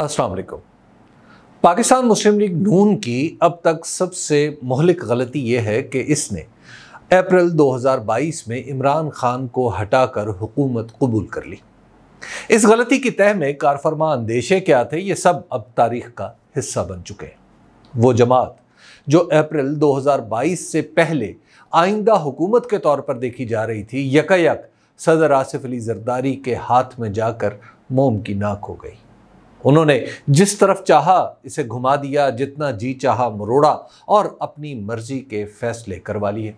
अस्सलाम वालेकुम पाकिस्तान मुस्लिम लीग नून की अब तक सबसे मोहलिक गलती यह है कि इसने अप्रैल 2022 में इमरान खान को हटाकर हुकूमत कबूल कर ली इस गलती की तह में कारफरमा अंदेशे क्या थे ये सब अब तारीख का हिस्सा बन चुके हैं वो जमात जो अप्रैल 2022 से पहले आइंदा हुकूमत के तौर पर देखी जा रही थी यकायक सदर आसिफ अली जरदारी के हाथ में जाकर मोम की नाक हो गई उन्होंने जिस तरफ चाहा इसे घुमा दिया जितना जी चाहा मरोड़ा और अपनी मर्जी के फैसले करवा लिए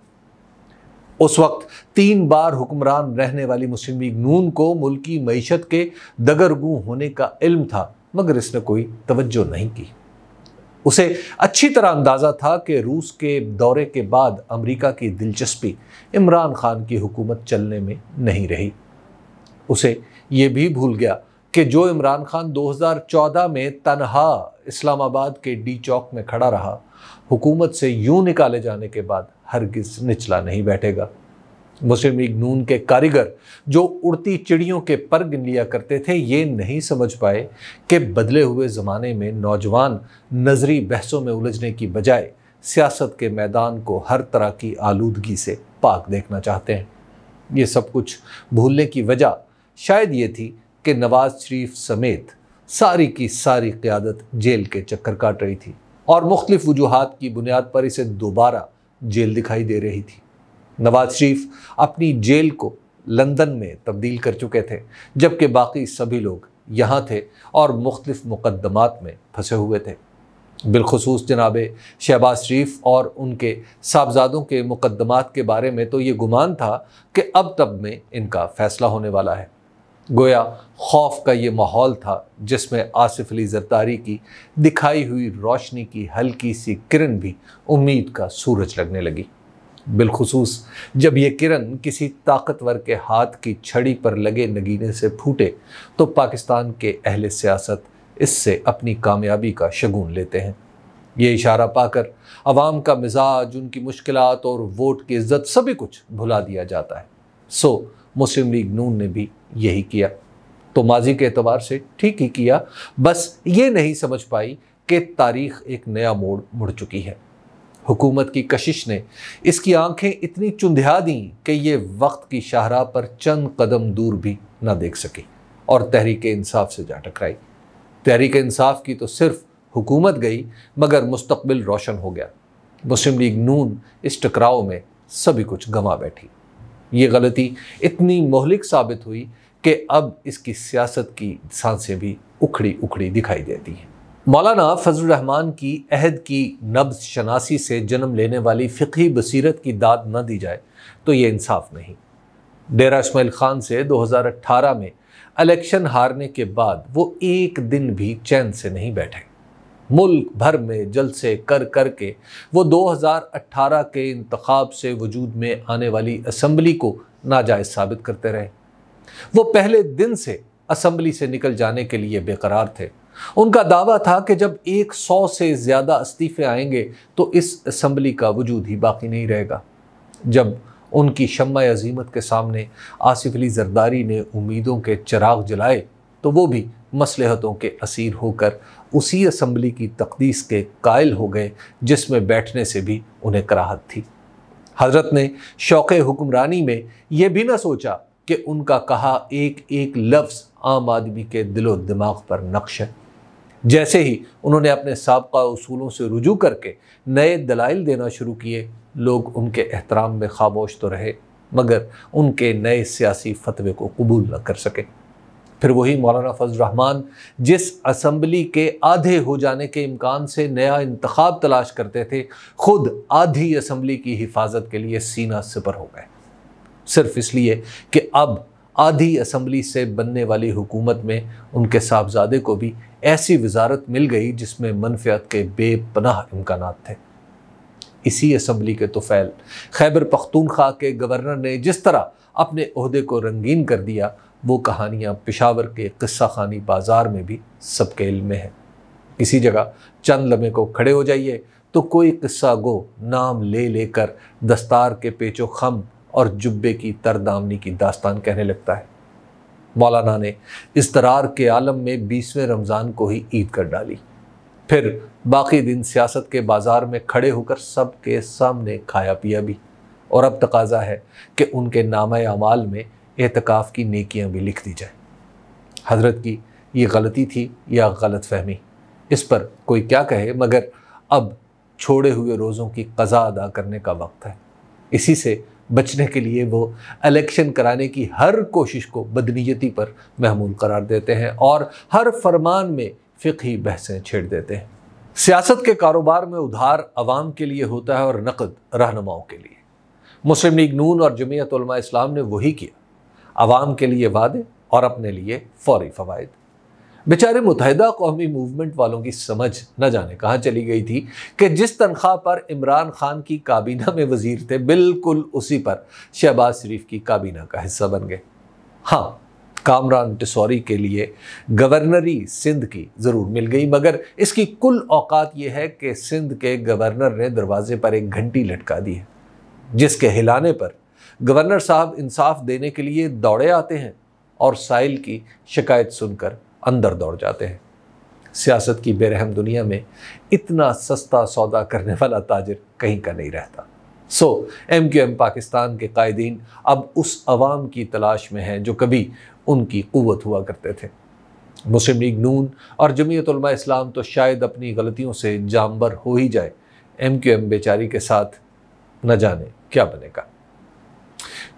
उस वक्त तीन बार हुक्मरान रहने वाली मुस्लिम लीग नून को मुल्की मीशत के दगरगू होने का इल्म था मगर इसने कोई तवज्जो नहीं की उसे अच्छी तरह अंदाज़ा था कि रूस के दौरे के बाद अमेरिका की दिलचस्पी इमरान खान की हुकूमत चलने में नहीं रही उसे ये भी भूल गया कि जो इमरान खान 2014 में तनहा इस्लामाबाद के डी चौक में खड़ा रहा हुकूमत से यूं निकाले जाने के बाद हरगिज निचला नहीं बैठेगा मुस्लिम लीग नून के कारीगर जो उड़ती चिड़ियों के पर गिन लिया करते थे ये नहीं समझ पाए कि बदले हुए ज़माने में नौजवान नजरी बहसों में उलझने की बजाय सियासत के मैदान को हर तरह की आलूदगी से पाक देखना चाहते हैं ये सब कुछ भूलने की वजह शायद ये थी कि नवाज शरीफ समेत सारी की सारी क्यादत जेल के चक्कर काट रही थी और मुख्तलिफ वजूहत की बुनियाद पर इसे दोबारा जेल दिखाई दे रही थी नवाज शरीफ अपनी जेल को लंदन में तब्दील कर चुके थे जबकि बाकी सभी लोग यहाँ थे और मुख्तफ मुकदमात में फंसे हुए थे बिलखसूस जनाब शहबाज शरीफ और उनके साहबजादों के मुकदमात के बारे में तो ये गुमान था कि अब तब में इनका फ़ैसला होने वाला है गोया खौफ का ये माहौल था जिसमें आसिफ अली जरदारी की दिखाई हुई रोशनी की हल्की सी किरण भी उम्मीद का सूरज लगने लगी बिलखसूस जब ये किरण किसी ताकतवर के हाथ की छड़ी पर लगे नगीने से फूटे तो पाकिस्तान के अहल सियासत इससे अपनी कामयाबी का शगुन लेते हैं ये इशारा पाकर आवाम का मिजाज उनकी मुश्किल और वोट की इज्जत सभी कुछ भुला दिया जाता है सो मुस्लिम लीग नून ने भी यही किया तो माजी के अतबार से ठीक ही किया बस ये नहीं समझ पाई कि तारीख एक नया मोड़ मुड़ चुकी है हुकूमत की कशिश ने इसकी आंखें इतनी चुंध्या दी कि ये वक्त की शाहराह पर चंद कदम दूर भी ना देख सकी और तहरीक इंसाफ से जा टकराई तहरीक इंसाफ की तो सिर्फ हुकूमत गई मगर मुस्तबिल रोशन हो गया मुस्लिम लीग नून इस टकराव में सभी कुछ गंवा बैठी ये गलती इतनी मोहलिक साबित हुई कि अब इसकी सियासत की सांसें भी उखड़ी उखड़ी दिखाई देती हैं मौलाना फजल रहमान की अहद की नब्ज शनासी से जन्म लेने वाली फ़िकी बसीरत की दाद न दी जाए तो ये इंसाफ नहीं डेरा इसमाइल ख़ान से 2018 में इलेक्शन हारने के बाद वो एक दिन भी चैन से नहीं बैठे मुल्क भर में जलसे कर कर के वो 2018 के इंतखब से वजूद में आने वाली असम्बली को नाजायज़ साबित करते रहे वो पहले दिन से असम्बली से निकल जाने के लिए बेकरार थे उनका दावा था कि जब 100 से ज़्यादा इस्तीफ़े आएंगे तो इस असम्बली का वजूद ही बाकी नहीं रहेगा जब उनकी शमा अजीमत के सामने आसिफ अली जरदारी ने उम्मीदों के चिराग जलाए तो वो भी मसलहतों के असीर होकर उसी असम्बली की तकदीस के कायल हो गए जिसमें बैठने से भी उन्हें कराहत थी हज़रत ने शौक़ हुक्मरानी में यह भी ना सोचा कि उनका कहा एक एक लफ्ज़ आम आदमी के दिलो दिमाग पर नक्श है जैसे ही उन्होंने अपने सबका असूलों से रुजू करके नए दलाइल देना शुरू किए लोग उनके एहतराम में खामोश तो रहे मगर उनके नए सियासी फतवे को कबूल न कर सके फिर वही मौलाना फजल रहमान जिस असम्बली के आधे हो जाने के इम्कान से नया इंतखब तलाश करते थे ख़ुद आधी असम्बली की हिफाजत के लिए सीना सिपर हो गए सिर्फ इसलिए कि अब आधी असम्बली से बनने वाली हुकूमत में उनके साहबजादे को भी ऐसी वजारत मिल गई जिसमें मनफियत के बेपनाह इम्कान थे इसी असम्बली के तुफ़ैल खैबर पख्तूनख्वा के गवर्नर ने जिस तरह अपने अहदे को रंगीन कर दिया वो कहानियाँ पिशावर के किस्सा खानी बाज़ार में भी सबके इल में हैं किसी जगह चंद लम्हे को खड़े हो जाइए तो कोई किस्सा गो नाम ले लेकर दस्तार के पेचो खम और जुब्बे की तरदामनी की दास्तान कहने लगता है मौलाना ने इस तरार के आलम में बीसवें रमज़ान को ही ईद कर डाली फिर बाकी दिन सियासत के बाज़ार में खड़े होकर सब के सामने खाया पिया भी और अब तकाजा है कि उनके नाम अमाल में एहतिकाफ की नेकियां भी लिख दी जाए हज़रत की ये गलती थी या गलत फहमी इस पर कोई क्या कहे मगर अब छोड़े हुए रोज़ों की कज़ा अदा करने का वक्त है इसी से बचने के लिए वो इलेक्शन कराने की हर कोशिश को बदनीयती पर महमूल करार देते हैं और हर फरमान में फ़िकी बहसें छेड़ देते हैं सियासत के कारोबार में उधार आवाम के लिए होता है और नकद रहनुमाओं के लिए मुस्लिम लीग नून और जमीयत इस्लाम ने वही किया आवाम के लिए वादे और अपने लिए फौरी फ़वाद बेचारे मुतहदा कौमी मूवमेंट वालों की समझ न जाने कहाँ चली गई थी कि जिस तनख्वाह पर इमरान खान की काबीना में वजीर थे बिल्कुल उसी पर शहबाज शरीफ की काबीना का हिस्सा बन गए हाँ कामरान टिसोरी के लिए गवर्नरी सिंध की ज़रूर मिल गई मगर इसकी कुल औकात यह है कि सिंध के गवर्नर ने दरवाजे पर एक घंटी लटका दी है जिसके हिलाने पर गवर्नर साहब इंसाफ देने के लिए दौड़े आते हैं और साइल की शिकायत सुनकर अंदर दौड़ जाते हैं सियासत की बेरहम दुनिया में इतना सस्ता सौदा करने वाला ताजिर कहीं का नहीं रहता so M Q M Pakistan के कायदीन अब उस आवाम की तलाश में हैं जो कभी उनकी क़वत हुआ करते थे मुस्लिम लीग नून और जमीयत इस्लाम तो शायद अपनी गलतियों से जामबर हो ही जाए एम क्यू एम बेचारी के साथ न जाने क्या बनेगा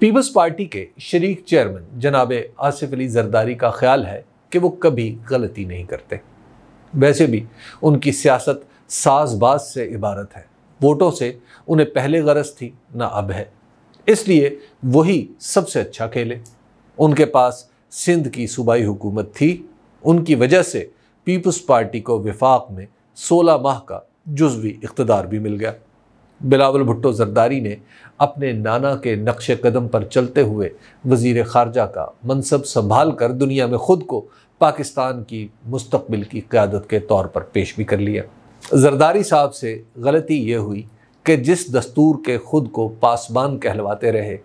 पीपल्स पार्टी के शरीक चेयरमैन जनाब आसिफ अली जरदारी का ख्याल है कि वो कभी गलती नहीं करते वैसे भी उनकी सियासत साजबाज से इबारत है वोटों से उन्हें पहले गरज थी ना अब है इसलिए वही सबसे अच्छा खेले उनके पास सिंध की सूबाई हुकूमत थी उनकी वजह से पीपल्स पार्टी को विफाक में 16 माह का जुजवी इकतदार भी मिल गया बिलावल भुट्टो जरदारी ने अपने नाना के नक्श कदम पर चलते हुए वज़ी ख़ारजा का मनसब संभाल कर दुनिया में ख़ुद को पाकिस्तान की मुस्तबिल की क़्यादत के तौर पर पेश भी कर लिया जरदारी साहब से गलती ये हुई कि जिस दस्तूर के ख़ुद को पासबान कहलवाते रहे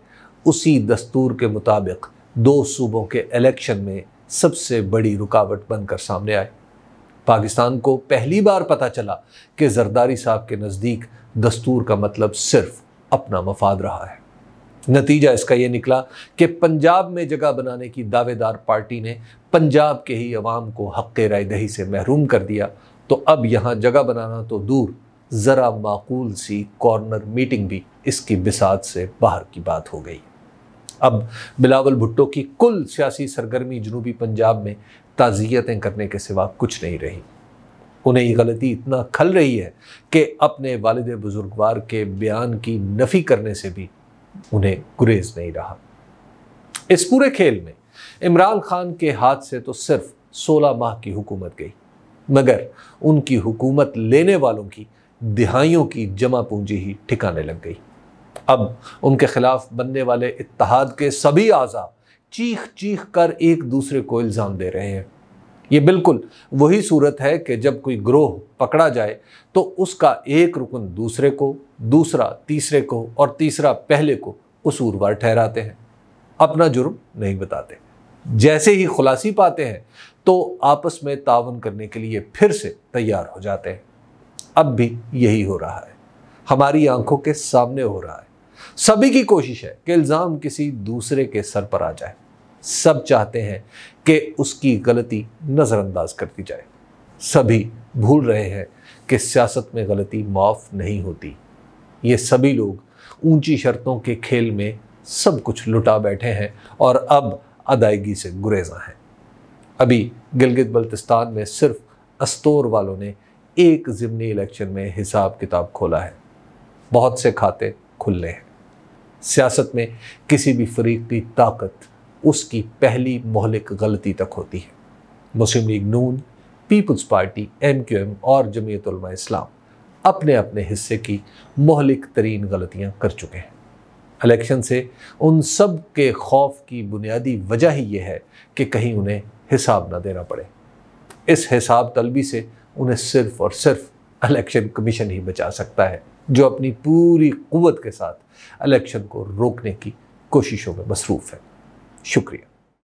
उसी दस्तूर के मुताबिक दो सूबों के इलेक्शन में सबसे बड़ी रुकावट बनकर सामने आई पाकिस्तान को पहली बार पता चला कि जरदारी साहब के नज़दीक दस्तूर का मतलब सिर्फ अपना मफाद रहा है नतीजा इसका यह निकला कि पंजाब में जगह बनाने की दावेदार पार्टी ने पंजाब के ही अवाम को हक़ राय दही से महरूम कर दिया तो अब यहाँ जगह बनाना तो दूर ज़रा माकूल सी कॉर्नर मीटिंग भी इसकी बिसात से बाहर की बात हो गई अब बिलावल भुट्टो की कुल सियासी सरगर्मी जनूबी पंजाब में ताज़ियतें करने के सिवा कुछ नहीं रही उन्हें ये गलती इतना खल रही है कि अपने वालद बुजुर्गवार के बयान की नफ़ी करने से भी उन्हें गुरेज नहीं रहा इस पूरे खेल में इमरान खान के हाथ से तो सिर्फ सोलह माह की हुकूमत गई मगर उनकी हुकूमत लेने वालों की दिहाइयों की जमा पूंजी ही ठिकाने लग गई अब उनके खिलाफ बनने वाले इतिहाद के सभी आज़ा चीख चीख कर एक दूसरे को इल्ज़ाम दे रहे हैं ये बिल्कुल वही सूरत है कि जब कोई ग्रोह पकड़ा जाए तो उसका एक रुकन दूसरे को दूसरा तीसरे को और तीसरा पहले को कसूरवार ठहराते हैं अपना जुर्म नहीं बताते जैसे ही खुलासी पाते हैं तो आपस में तावन करने के लिए फिर से तैयार हो जाते हैं अब भी यही हो रहा है हमारी आंखों के सामने हो रहा है सभी की कोशिश है कि इल्ज़ाम किसी दूसरे के सर पर आ जाए सब चाहते हैं कि उसकी गलती नज़रअंदाज कर दी जाए सभी भूल रहे हैं कि सियासत में गलती माफ़ नहीं होती ये सभी लोग ऊंची शर्तों के खेल में सब कुछ लुटा बैठे हैं और अब अदायगी से गुरेजा हैं अभी गिलगित बल्तिस्तान में सिर्फ अस्तोर वालों ने एक ज़मनी इलेक्शन में हिसाब किताब खोला है बहुत से खाते खुले हैं सियासत में किसी भी फरीक की ताकत उसकी पहली मौलिक गलती तक होती है Muslim League Noon peoples party M Q M और जमयतलमा इस्लाम अपने अपने हिस्से की मौलिक तरीन गलतियाँ कर चुके हैं इलेक्शन से उन सब के खौफ की बुनियादी वजह ही यह है कि कहीं उन्हें हिसाब ना देना पड़े इस हिसाब तलबी से उन्हें सिर्फ और सिर्फ इलेक्शन कमीशन ही बचा सकता है जो अपनी पूरी क़वत के साथ इलेक्शन को रोकने की कोशिशों में मसरूफ़ है शुक्रिया